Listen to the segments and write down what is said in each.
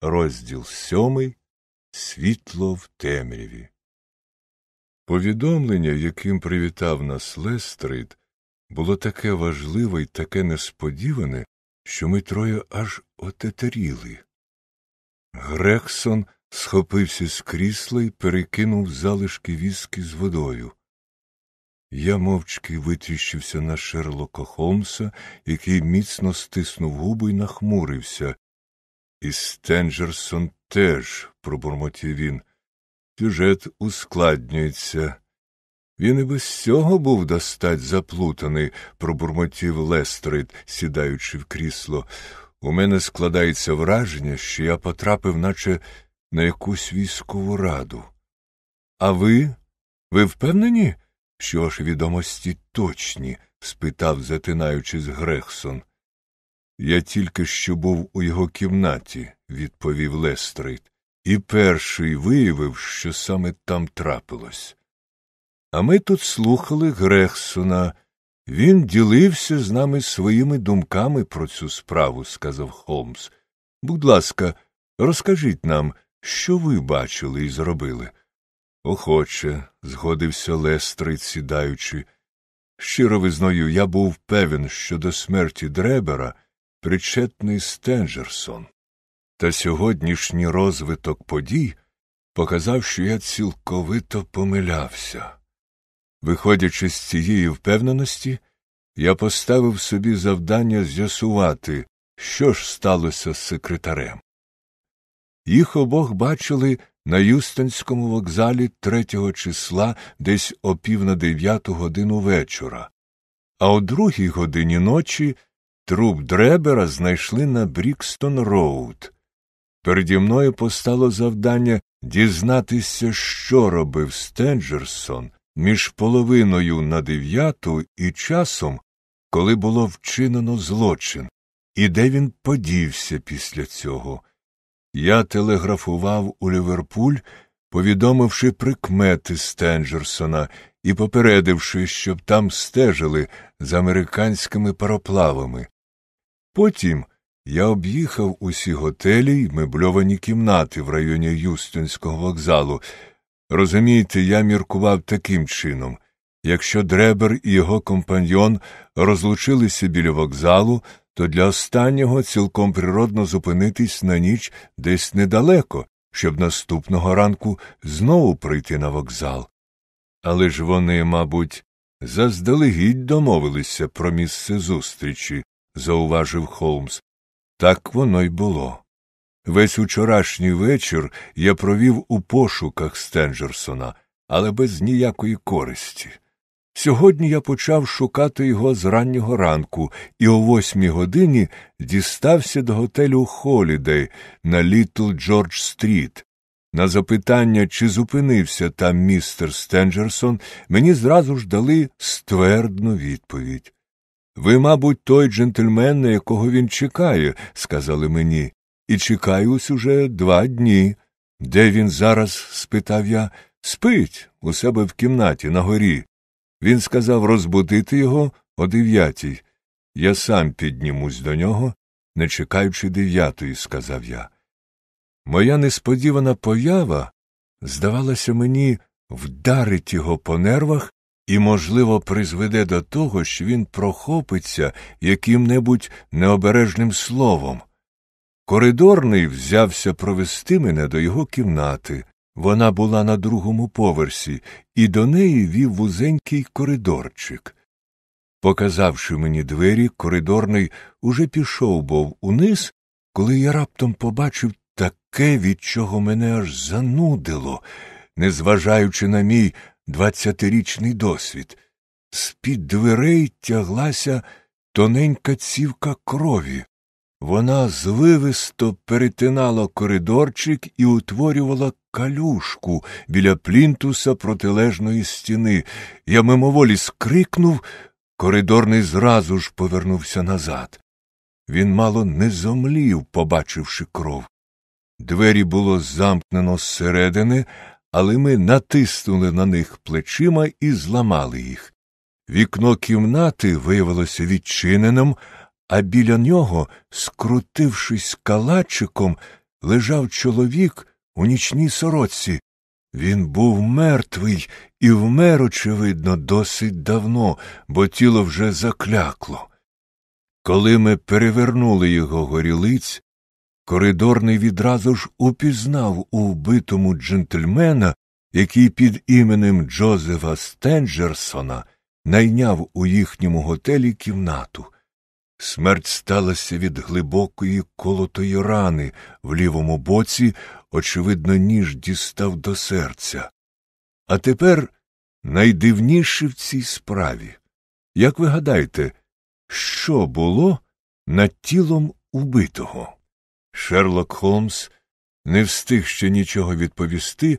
Розділ сьомий Світло в темряві. Повідомлення, яким привітав нас Лестрид, було таке важливе і таке несподіване, що ми троє аж отетеріли. Грексон схопився з крісла і перекинув залишки віски з водою. Я мовчки витріщився на Шерлока Холмса, який міцно стиснув губи і нахмурився. І Стенджерсон теж, пробурмотів він. Сюжет ускладнюється. Він і без цього був достать заплутаний, пробурмотів Лестрид, сідаючи в крісло. У мене складається враження, що я потрапив, наче на якусь військову раду. А ви? Ви впевнені, що ваші відомості точні? спитав, затинаючись, Грехсон. Я тільки що був у його кімнаті, відповів Лестрейд, і перший виявив, що саме там трапилось. А ми тут слухали Грехсона. Він ділився з нами своїми думками про цю справу, сказав Холмс. Будь ласка, розкажіть нам, що ви бачили і зробили. Охоче, згодився Лестрид, сідаючи. Щиро визнаю, я був певен, що до смерті дребера причетний Стенджерсон, та сьогоднішній розвиток подій показав, що я цілковито помилявся. Виходячи з цієї впевненості, я поставив собі завдання з'ясувати, що ж сталося з секретарем. Їх обох бачили на Юстонському вокзалі 3 числа десь о пів на дев'яту годину вечора, а о другій годині ночі Труп дребера знайшли на Брікстон Роуд. Переді мною постало завдання дізнатися, що робив Стенджерсон між половиною на дев'яту і часом, коли було вчинено злочин, і де він подівся після цього. Я телеграфував у Ліверпуль, повідомивши прикмети Стенджерсона і попередивши, щоб там стежили з американськими пароплавами. Потім я об'їхав усі готелі й мебльовані кімнати в районі Юстонського вокзалу. Розумієте, я міркував таким чином якщо дребер і його компаньйон розлучилися біля вокзалу, то для останнього цілком природно зупинитись на ніч десь недалеко, щоб наступного ранку знову прийти на вокзал. Але ж вони, мабуть, заздалегідь домовилися про місце зустрічі, зауважив Холмс. Так воно й було. Весь учорашній вечір я провів у пошуках Стенджерсона, але без ніякої користі. Сьогодні я почав шукати його з раннього ранку і о восьмій годині дістався до готелю Холідей на Літл Джордж Стріт. На запитання, чи зупинився там містер Стенджерсон, мені зразу ж дали ствердну відповідь. Ви, мабуть, той джентльмен, на якого він чекає, сказали мені, і чекаю ось уже два дні. Де він зараз? спитав я. Спить у себе в кімнаті на горі. Він сказав розбудити його о дев'ятій. Я сам піднімусь до нього, не чекаючи дев'ятої, сказав я. Моя несподівана поява, здавалося, мені вдарить його по нервах і, можливо, призведе до того, що він прохопиться яким небудь необережним словом. Коридорний взявся провести мене до його кімнати. Вона була на другому поверсі, і до неї вів вузенький коридорчик. Показавши мені двері, коридорний уже пішов був униз, коли я раптом побачив таке, від чого мене аж занудило, незважаючи на мій двадцятирічний досвід. З під дверей тяглася тоненька цівка крові. Вона звивисто перетинала коридорчик і утворювала калюшку біля плінтуса протилежної стіни. Я мимоволі скрикнув, коридорний зразу ж повернувся назад. Він мало не зомлів, побачивши кров. Двері було замкнено зсередини, але ми натиснули на них плечима і зламали їх. Вікно кімнати виявилося відчиненим, а біля нього, скрутившись калачиком, лежав чоловік у нічній сорочці. Він був мертвий і вмер, очевидно, досить давно, бо тіло вже заклякло. Коли ми перевернули його горілиць, Коридорний відразу ж упізнав у вбитому джентльмена, який під іменем Джозефа Стенджерсона найняв у їхньому готелі кімнату. Смерть сталася від глибокої колотої рани в лівому боці, очевидно, ніж дістав до серця. А тепер найдивніше в цій справі. Як ви гадаєте, що було над тілом убитого? Шерлок Холмс не встиг ще нічого відповісти,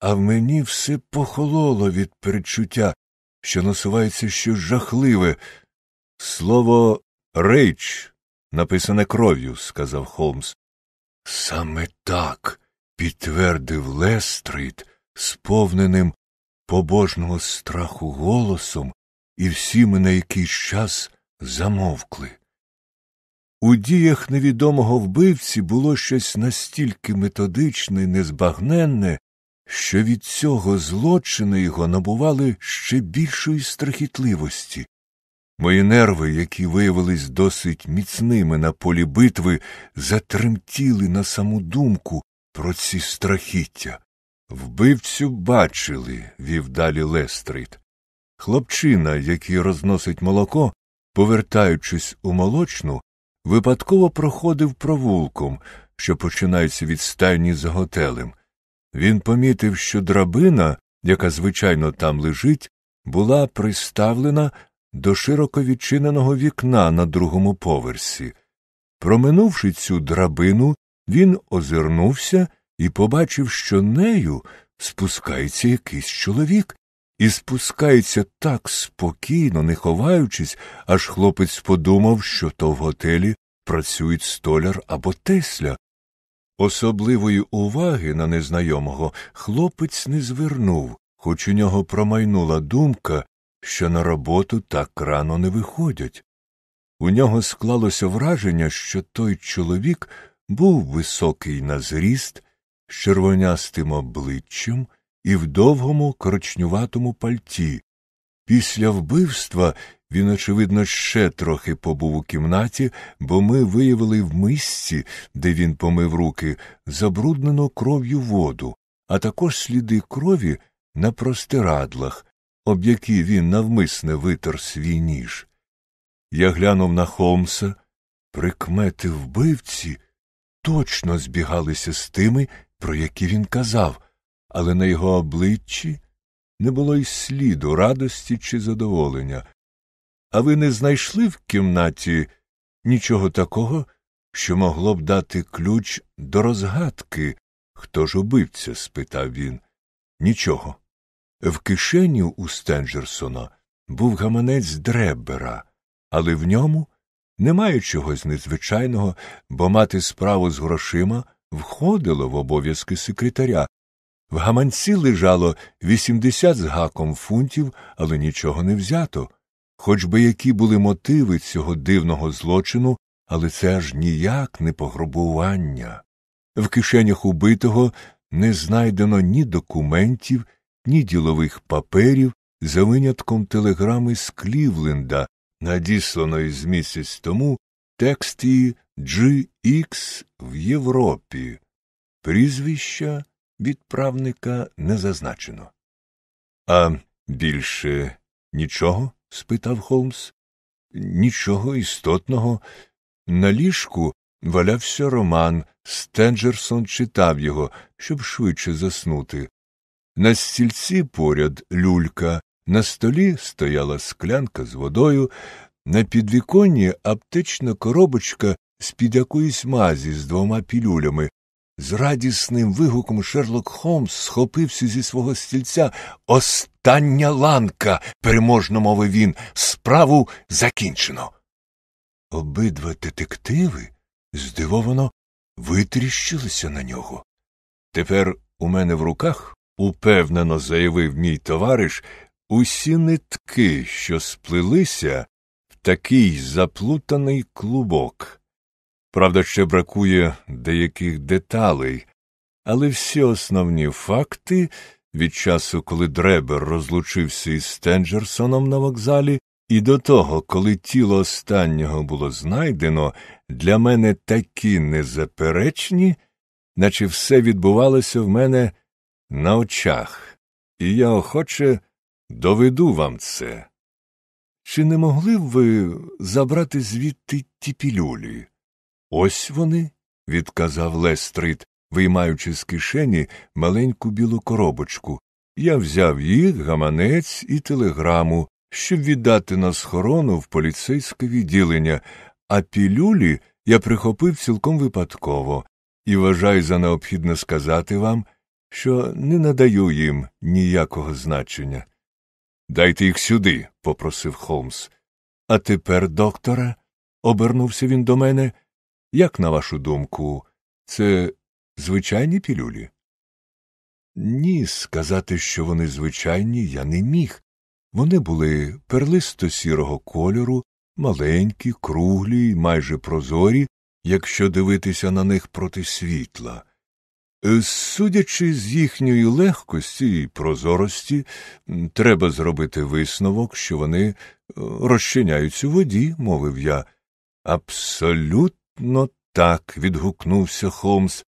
а в мені все похололо від передчуття, що насувається щось жахливе. Слово рейч написане кров'ю, сказав Холмс. Саме так, підтвердив Лестрид, сповненим побожного страху голосом, і всі ми на якийсь час замовкли. У діях невідомого вбивці було щось настільки методичне і незбагненне, що від цього злочини його набували ще більшої страхітливості. Мої нерви, які виявились досить міцними на полі битви, затремтіли на саму думку про ці страхіття. Вбивцю бачили, вів далі Лестрит. Хлопчина, який розносить молоко, повертаючись у молочну, випадково проходив провулком, що починається від стайні з готелем. Він помітив, що драбина, яка звичайно там лежить, була приставлена до широко відчиненого вікна на другому поверсі. Проминувши цю драбину, він озирнувся і побачив, що нею спускається якийсь чоловік, і спускається так спокійно, не ховаючись, аж хлопець подумав, що то в готелі працюють столяр або тесля. Особливої уваги на незнайомого хлопець не звернув, хоч у нього промайнула думка, що на роботу так рано не виходять. У нього склалося враження, що той чоловік був високий на зріст, з червонястим обличчям і в довгому корочнюватому пальті. Після вбивства він, очевидно, ще трохи побув у кімнаті, бо ми виявили в мисці, де він помив руки, забруднену кров'ю воду, а також сліди крові на простирадлах, об які він навмисне витер свій ніж. Я глянув на Холмса, прикмети вбивці точно збігалися з тими, про які він казав але на його обличчі не було й сліду радості чи задоволення. А ви не знайшли в кімнаті нічого такого, що могло б дати ключ до розгадки, хто ж убивця? спитав він. Нічого. В кишеню у Стенджерсона був гаманець Дреббера, але в ньому немає чогось незвичайного, бо мати справу з грошима входило в обов'язки секретаря, в гаманці лежало вісімдесят з гаком фунтів, але нічого не взято. Хоч би які були мотиви цього дивного злочину, але це аж ніяк не пограбування. В кишенях убитого не знайдено ні документів, ні ділових паперів за винятком телеграми з Клівленда, надісланої з місяць тому текст її GX в Європі. Прізвища відправника не зазначено. А більше нічого? спитав Холмс. Нічого істотного. На ліжку валявся роман, Стенджерсон читав його, щоб швидше заснути. На стільці поряд люлька, на столі стояла склянка з водою, на підвіконні аптечна коробочка з під якоїсь мазі з двома пілюлями, з радісним вигуком Шерлок Холмс схопився зі свого стільця. Остання ланка, переможно мовив він, справу закінчено. Обидва детективи здивовано витріщилися на нього. Тепер у мене в руках, упевнено заявив мій товариш, усі нитки, що сплилися в такий заплутаний клубок. Правда, ще бракує деяких деталей, але всі основні факти від часу, коли Дребер розлучився із Стенджерсоном на вокзалі, і до того, коли тіло останнього було знайдено, для мене такі незаперечні, наче все відбувалося в мене на очах, і я охоче доведу вам це. Чи не могли б ви забрати звідти ті пілюлі? Ось вони, відказав Лестрит, виймаючи з кишені маленьку білу коробочку. Я взяв їх, гаманець і телеграму, щоб віддати на схорону в поліцейське відділення, а пілюлі я прихопив цілком випадково і вважаю за необхідне сказати вам, що не надаю їм ніякого значення. Дайте їх сюди, попросив Холмс. А тепер, доктора, обернувся він до мене, як на вашу думку, це звичайні пілюлі? Ні, сказати, що вони звичайні, я не міг. Вони були перлисто сірого кольору, маленькі, круглі й майже прозорі, якщо дивитися на них проти світла. Е, судячи з їхньої легкості і прозорості, треба зробити висновок, що вони е, розчиняються у воді, мовив я. Абсолютно. Ну, так, відгукнувся Холмс.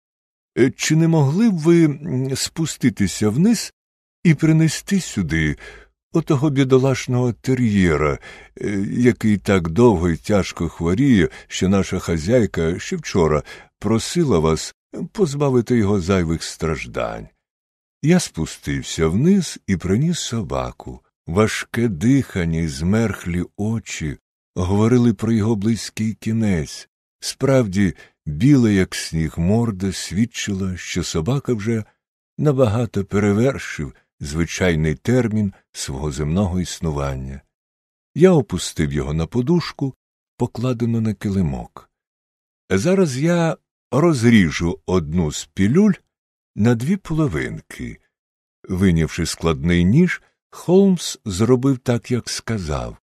Е, чи не могли б ви спуститися вниз і принести сюди отого бідолашного тер'єра, е, який так довго і тяжко хворіє, що наша хазяйка ще вчора просила вас е, позбавити його зайвих страждань? Я спустився вниз і приніс собаку. Важке дихання і змерхлі очі говорили про його близький кінець. Справді, біла, як сніг морда, свідчила, що собака вже набагато перевершив звичайний термін свого земного існування. Я опустив його на подушку, покладену на килимок. Зараз я розріжу одну з пілюль на дві половинки. Винявши складний ніж, Холмс зробив так, як сказав.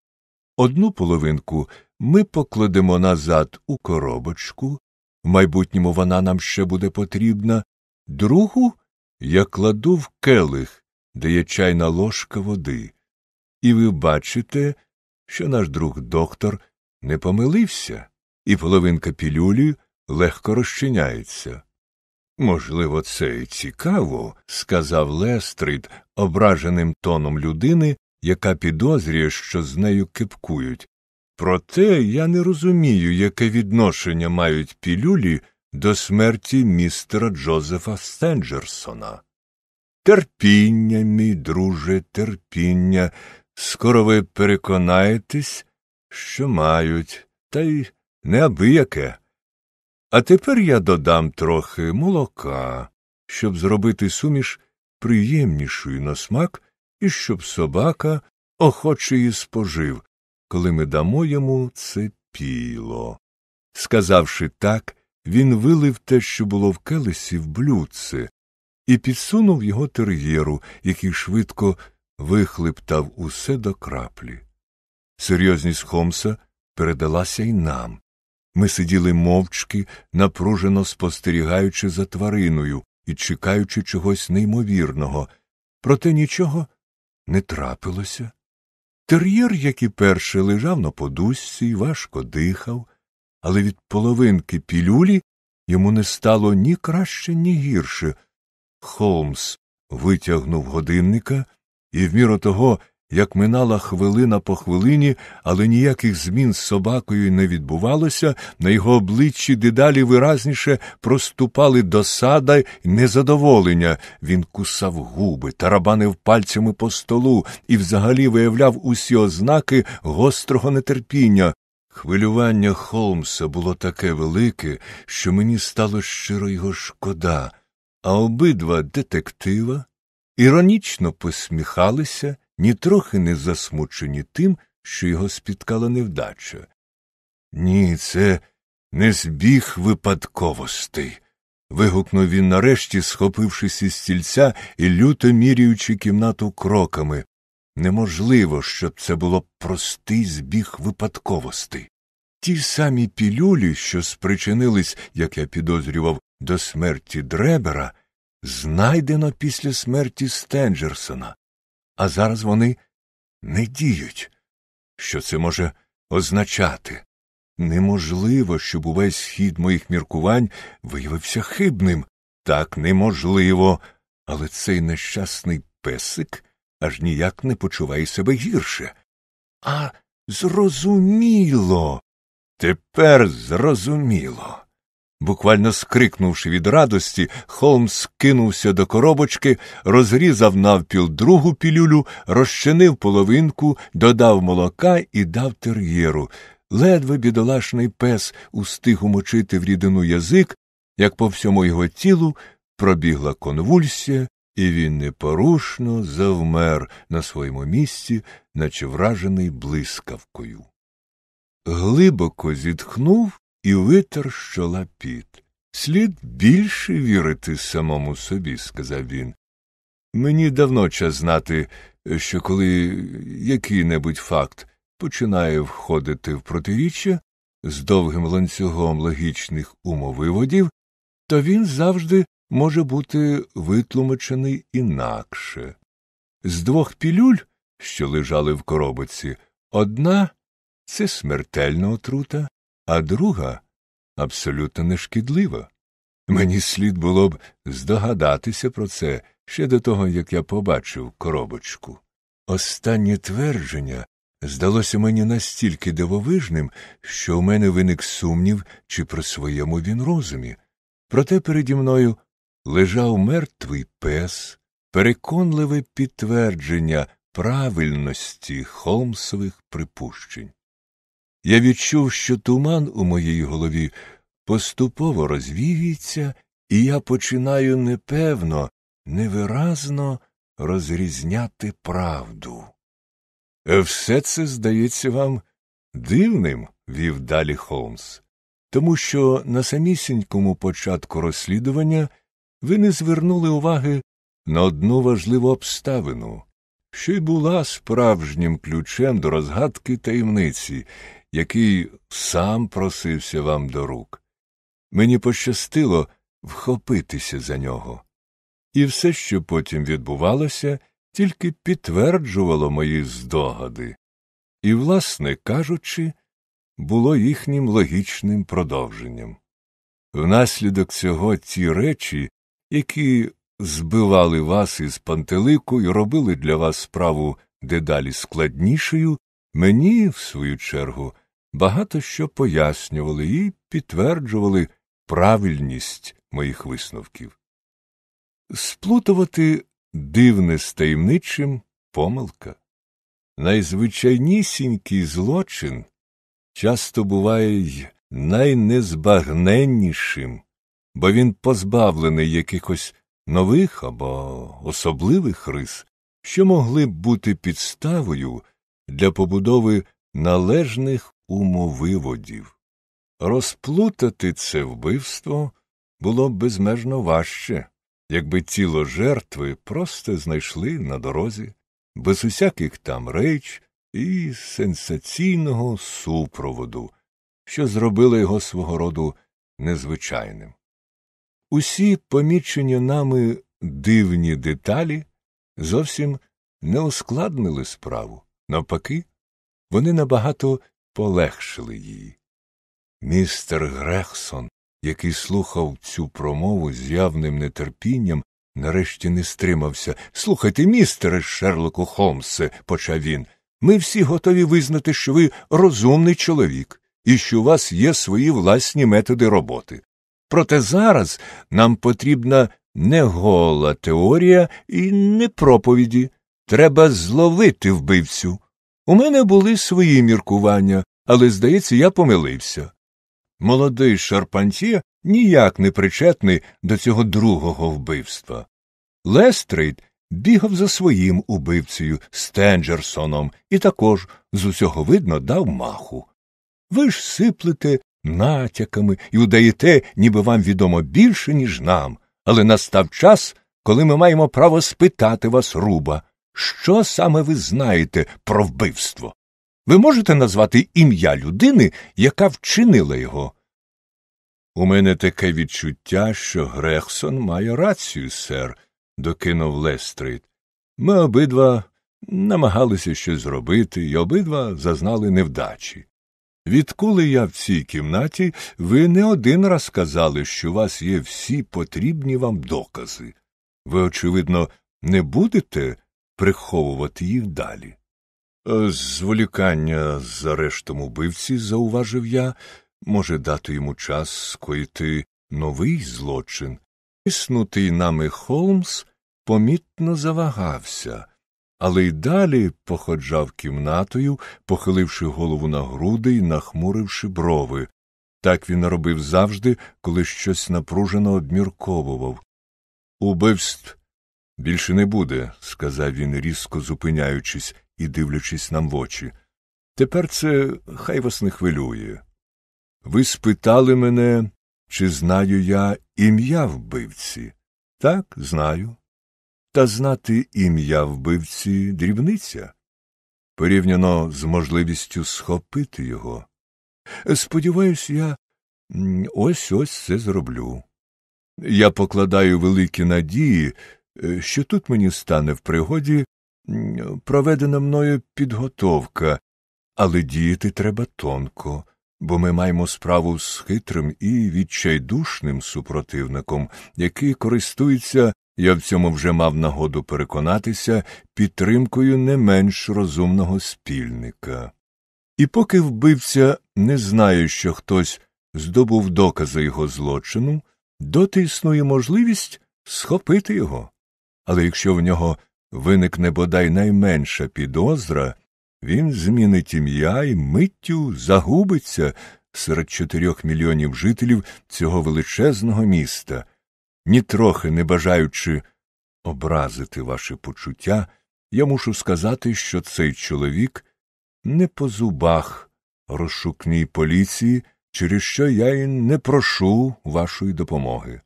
Одну половинку ми покладемо назад у коробочку, в майбутньому вона нам ще буде потрібна, другу я кладу в келих, де є чайна ложка води, і ви бачите, що наш друг доктор не помилився, і половинка пілюлі легко розчиняється. Можливо, це і цікаво, сказав Лестрид ображеним тоном людини, яка підозрює, що з нею кипкують, Проте я не розумію, яке відношення мають пілюлі до смерті містера Джозефа Сенджерсона. Терпіння, мій друже, терпіння. Скоро ви переконаєтесь, що мають, та й неабияке. А тепер я додам трохи молока, щоб зробити суміш приємнішою на смак і щоб собака охоче її спожив коли ми дамо йому це піло. Сказавши так, він вилив те, що було в келесі в блюдце, і підсунув його тер'єру, який швидко вихлиптав усе до краплі. Серйозність Хомса передалася й нам. Ми сиділи мовчки, напружено спостерігаючи за твариною і чекаючи чогось неймовірного, проте нічого не трапилося. Тер'єр, як і перший, лежав на подусці і важко дихав, але від половинки пілюлі йому не стало ні краще, ні гірше. Холмс витягнув годинника і, в міру того, як минала хвилина по хвилині, але ніяких змін з собакою не відбувалося, на його обличчі дедалі виразніше проступали досада й незадоволення. Він кусав губи, тарабанив пальцями по столу і взагалі виявляв усі ознаки гострого нетерпіння. Хвилювання Холмса було таке велике, що мені стало щиро його шкода, а обидва детектива іронічно посміхалися нітрохи не засмучені тим, що його спіткала невдача. Ні, це не збіг випадковостей. вигукнув він нарешті, схопившись із стільця і люто міряючи кімнату кроками. Неможливо, щоб це було простий збіг випадковостей. Ті самі пілюлі, що спричинились, як я підозрював, до смерті дребера, знайдено після смерті Стенджерсона а зараз вони не діють. Що це може означати? Неможливо, щоб увесь схід моїх міркувань виявився хибним. Так неможливо. Але цей нещасний песик аж ніяк не почуває себе гірше. А зрозуміло. Тепер зрозуміло. Буквально скрикнувши від радості, Холмс кинувся до коробочки, розрізав навпіл другу пілюлю, розчинив половинку, додав молока і дав тер'єру. Ледве бідолашний пес устиг умочити в рідину язик, як по всьому його тілу пробігла конвульсія, і він непорушно завмер на своєму місці, наче вражений блискавкою. Глибоко зітхнув і витер щола піт. Слід більше вірити самому собі, сказав він. Мені давно час знати, що коли який небудь факт починає входити в протиріччя з довгим ланцюгом логічних умовиводів, то він завжди може бути витлумачений інакше. З двох пілюль, що лежали в коробоці, одна це смертельна отрута, а друга абсолютно нешкідлива. Мені слід було б здогадатися про це ще до того, як я побачив коробочку. Останнє твердження здалося мені настільки дивовижним, що у мене виник сумнів, чи про своєму він розумі. Проте переді мною лежав мертвий пес, переконливе підтвердження правильності холмсових припущень. Я відчув, що туман у моїй голові поступово розвіюється, і я починаю непевно, невиразно розрізняти правду. Е, все це здається вам дивним, вів далі Холмс, тому що на самісінькому початку розслідування ви не звернули уваги на одну важливу обставину, що й була справжнім ключем до розгадки таємниці який сам просився вам до рук. Мені пощастило вхопитися за нього. І все, що потім відбувалося, тільки підтверджувало мої здогади, і, власне кажучи, було їхнім логічним продовженням. Внаслідок цього ті речі, які збивали вас із пантелику і робили для вас справу дедалі складнішою, мені, в свою чергу, багато що пояснювали і підтверджували правильність моїх висновків. Сплутувати дивне з таємничим помилка. Найзвичайнісінький злочин часто буває й найнезбагненнішим, бо він позбавлений якихось нових або особливих рис, що могли б бути підставою для побудови належних умовиводів. Розплутати це вбивство було б безмежно важче, якби тіло жертви просто знайшли на дорозі, без усяких там реч і сенсаційного супроводу, що зробило його свого роду незвичайним. Усі помічені нами дивні деталі зовсім не ускладнили справу. Навпаки, вони набагато полегшили її. Містер Грехсон, який слухав цю промову з явним нетерпінням, нарешті не стримався. Слухайте, містере Шерлоку Холмсе, почав він, ми всі готові визнати, що ви розумний чоловік і що у вас є свої власні методи роботи. Проте зараз нам потрібна не гола теорія і не проповіді. Треба зловити вбивцю. У мене були свої міркування, але, здається, я помилився. Молодий Шарпантє ніяк не причетний до цього другого вбивства. Лестрейд бігав за своїм убивцею Стенджерсоном і також з усього видно дав маху. Ви ж сиплете натяками і удаєте, ніби вам відомо більше, ніж нам, але настав час, коли ми маємо право спитати вас, руба, що саме ви знаєте про вбивство? Ви можете назвати ім'я людини, яка вчинила його? У мене таке відчуття, що Грехсон має рацію, сер, докинув Лестрид. Ми обидва намагалися щось зробити і обидва зазнали невдачі. Відколи я в цій кімнаті, ви не один раз казали, що у вас є всі потрібні вам докази. Ви, очевидно, не будете приховувати їх далі. Е, зволікання з арештом убивці, зауважив я, може дати йому час скоїти новий злочин. Існутий нами Холмс помітно завагався, але й далі походжав кімнатою, похиливши голову на груди і нахмуривши брови. Так він робив завжди, коли щось напружено обмірковував. Убивств більше не буде, сказав він, різко зупиняючись і дивлячись нам в очі. Тепер це хай вас не хвилює. Ви спитали мене, чи знаю я ім'я вбивці? Так, знаю. Та знати ім'я вбивці дрібниця, порівняно з можливістю схопити його. Сподіваюсь, я ось ось це зроблю. Я покладаю великі надії, е, що тут мені стане в пригоді проведена мною підготовка, але діяти треба тонко, бо ми маємо справу з хитрим і відчайдушним супротивником, який користується, я в цьому вже мав нагоду переконатися, підтримкою не менш розумного спільника. І поки вбивця не знає, що хтось здобув докази його злочину, доти існує можливість схопити його. Але якщо в нього виникне бодай найменша підозра, він змінить ім'я і миттю загубиться серед чотирьох мільйонів жителів цього величезного міста, нітрохи не бажаючи образити ваші почуття, я мушу сказати, що цей чоловік не по зубах розшукній поліції, через що я й не прошу вашої допомоги.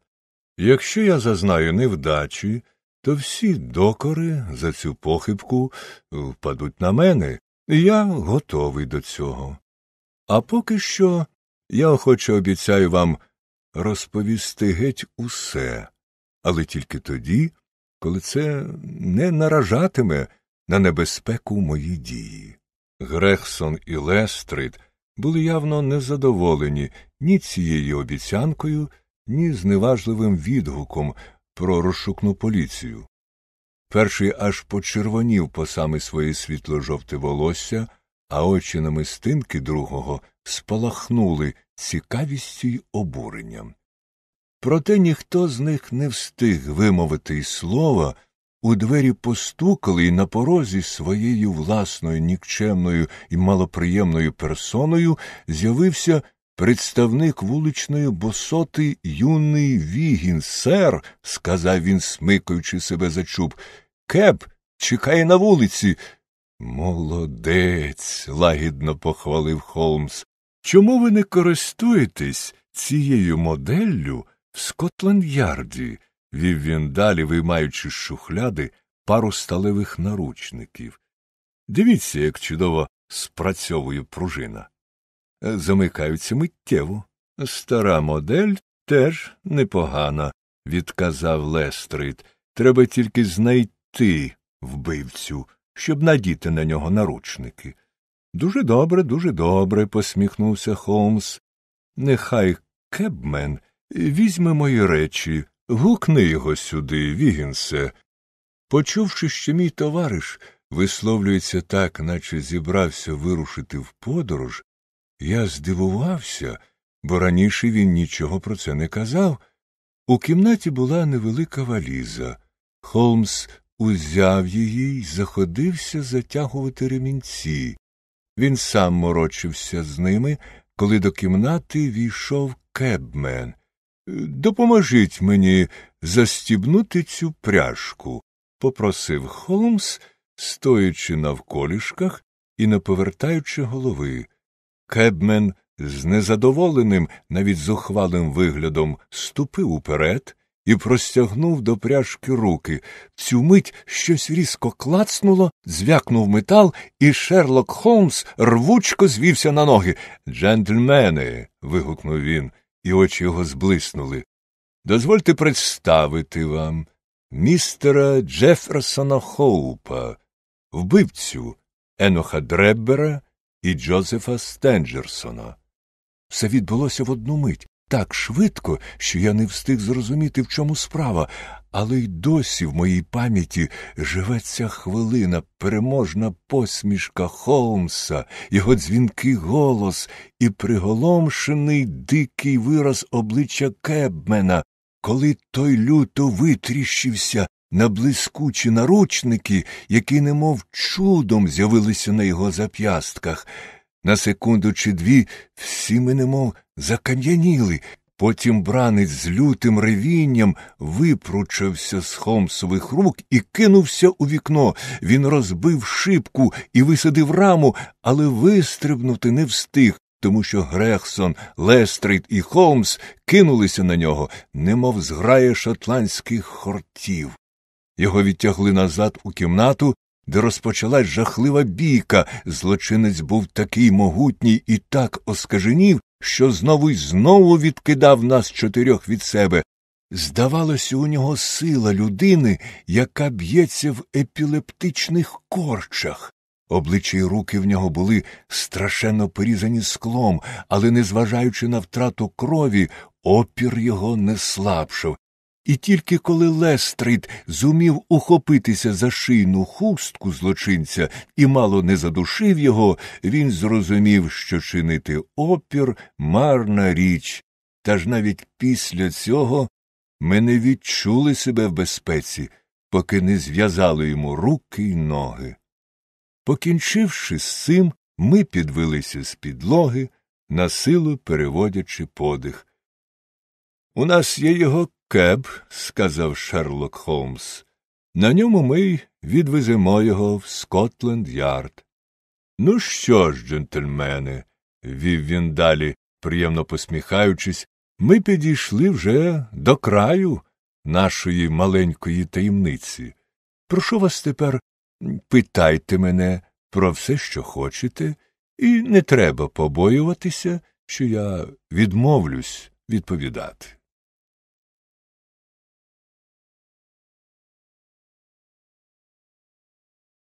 Якщо я зазнаю невдачі, то всі докори за цю похибку е, впадуть на мене, і я готовий до цього. А поки що я охоче обіцяю вам розповісти геть усе, але тільки тоді, коли це не наражатиме на небезпеку мої дії. Грехсон і Лестрид були явно незадоволені ні цією обіцянкою, ні зневажливим відгуком, про розшукну поліцію. Перший аж почервонів по саме своє світло жовте волосся, а очі на мистинки другого спалахнули цікавістю й обуренням. Проте ніхто з них не встиг вимовити й слова, у двері постукали і на порозі своєю власною нікчемною і малоприємною персоною з'явився Представник вуличної босоти юний вігін, сер, сказав він, смикаючи себе за чуб. Кеп чекає на вулиці. Молодець, лагідно похвалив Холмс. Чому ви не користуєтесь цією моделлю в Скотланд Ярді? вів він далі, виймаючи з шухляди пару сталевих наручників. Дивіться, як чудово спрацьовує пружина. Е, замикаються миттєво. Стара модель теж непогана, відказав Лестрид. Треба тільки знайти вбивцю, щоб надіти на нього наручники. Дуже добре, дуже добре, посміхнувся Холмс. Нехай кебмен візьме мої речі, гукни його сюди, Вігінсе. Почувши, що мій товариш висловлюється так, наче зібрався вирушити в подорож, я здивувався, бо раніше він нічого про це не казав. У кімнаті була невелика валіза. Холмс узяв її й заходився затягувати ремінці. Він сам морочився з ними, коли до кімнати війшов кебмен. Допоможіть мені застібнути цю пряжку, попросив Холмс, стоячи на навколішках і не повертаючи голови. Кебмен з незадоволеним, навіть зухвалим виглядом ступив уперед і простягнув до пряжки руки. Цю мить щось різко клацнуло, зв'якнув метал, і Шерлок Холмс рвучко звівся на ноги. Джентльмени. вигукнув він, і очі його зблиснули. Дозвольте представити вам містера Джеферсона Хоупа, вбивцю Еноха Дреббера і Джозефа Стенджерсона. Все відбулося в одну мить так швидко, що я не встиг зрозуміти, в чому справа, але й досі в моїй пам'яті живе ця хвилина, переможна посмішка Холмса, його дзвінкий голос і приголомшений дикий вираз обличчя Кебмена, коли той люто витріщився на блискучі наручники, які немов чудом з'явилися на його зап'ястках. На секунду чи дві всі ми немов закам'яніли. Потім бранець з лютим ревінням випручався з Холмсових рук і кинувся у вікно. Він розбив шибку і висадив раму, але вистрибнути не встиг, тому що Грехсон, Лестрид і Холмс кинулися на нього, немов зграє шотландських хортів. Його відтягли назад у кімнату, де розпочалась жахлива бійка. Злочинець був такий могутній і так оскаженів, що знову й знову відкидав нас чотирьох від себе. Здавалося, у нього сила людини, яка б'ється в епілептичних корчах. Обличчя й руки в нього були страшенно порізані склом, але, незважаючи на втрату крові, опір його не слабшав, і тільки коли Лестрид зумів ухопитися за шийну хустку злочинця і мало не задушив його, він зрозумів, що чинити опір марна річ, та ж навіть після цього ми не відчули себе в безпеці, поки не зв'язали йому руки й ноги. Покінчивши з цим, ми підвелися з підлоги, насилу переводячи подих. У нас є його кеб, сказав Шерлок Холмс, на ньому ми відвеземо його в Скотленд Ярд. Ну що ж, джентльмени, вів він далі, приємно посміхаючись, ми підійшли вже до краю нашої маленької таємниці. Прошу вас тепер питайте мене про все, що хочете, і не треба побоюватися, що я відмовлюсь відповідати.